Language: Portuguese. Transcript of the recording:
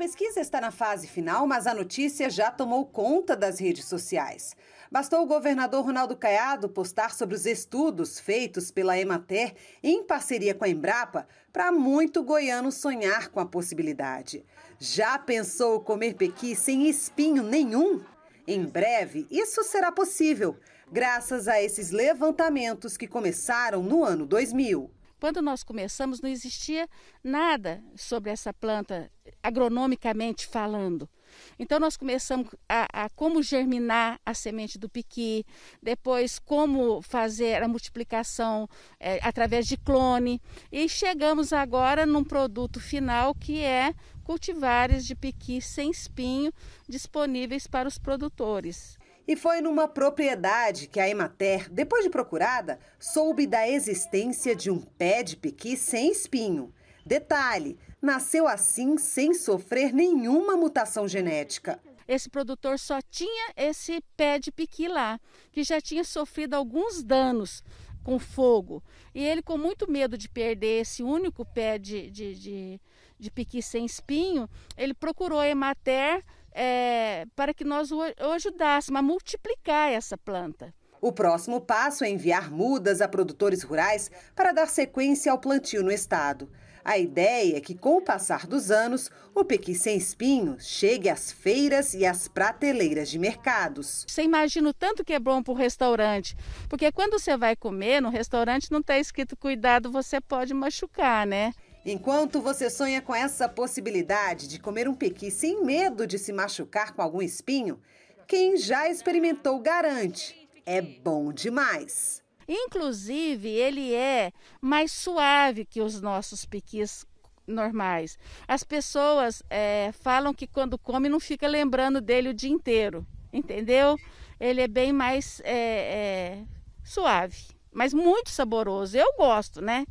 pesquisa está na fase final, mas a notícia já tomou conta das redes sociais. Bastou o governador Ronaldo Caiado postar sobre os estudos feitos pela Emater em parceria com a Embrapa para muito goiano sonhar com a possibilidade. Já pensou comer pequi sem espinho nenhum? Em breve, isso será possível, graças a esses levantamentos que começaram no ano 2000. Quando nós começamos, não existia nada sobre essa planta agronomicamente falando. Então nós começamos a, a, como germinar a semente do piqui, depois como fazer a multiplicação é, através de clone e chegamos agora num produto final que é cultivares de piqui sem espinho disponíveis para os produtores. E foi numa propriedade que a Emater, depois de procurada, soube da existência de um pé de piqui sem espinho. Detalhe: nasceu assim sem sofrer nenhuma mutação genética. Esse produtor só tinha esse pé de piqui lá, que já tinha sofrido alguns danos com fogo. E ele, com muito medo de perder esse único pé de, de, de, de piqui sem espinho, ele procurou a Emater é, para que nós o ajudássemos a multiplicar essa planta. O próximo passo é enviar mudas a produtores rurais para dar sequência ao plantio no estado. A ideia é que, com o passar dos anos, o pequi sem espinho chegue às feiras e às prateleiras de mercados. Você imagina o tanto que é bom para o restaurante, porque quando você vai comer no restaurante não está escrito cuidado, você pode machucar, né? Enquanto você sonha com essa possibilidade de comer um pequi sem medo de se machucar com algum espinho, quem já experimentou garante é bom demais. Inclusive, ele é mais suave que os nossos piquis normais. As pessoas é, falam que quando come não fica lembrando dele o dia inteiro, entendeu? Ele é bem mais é, é, suave, mas muito saboroso. Eu gosto, né?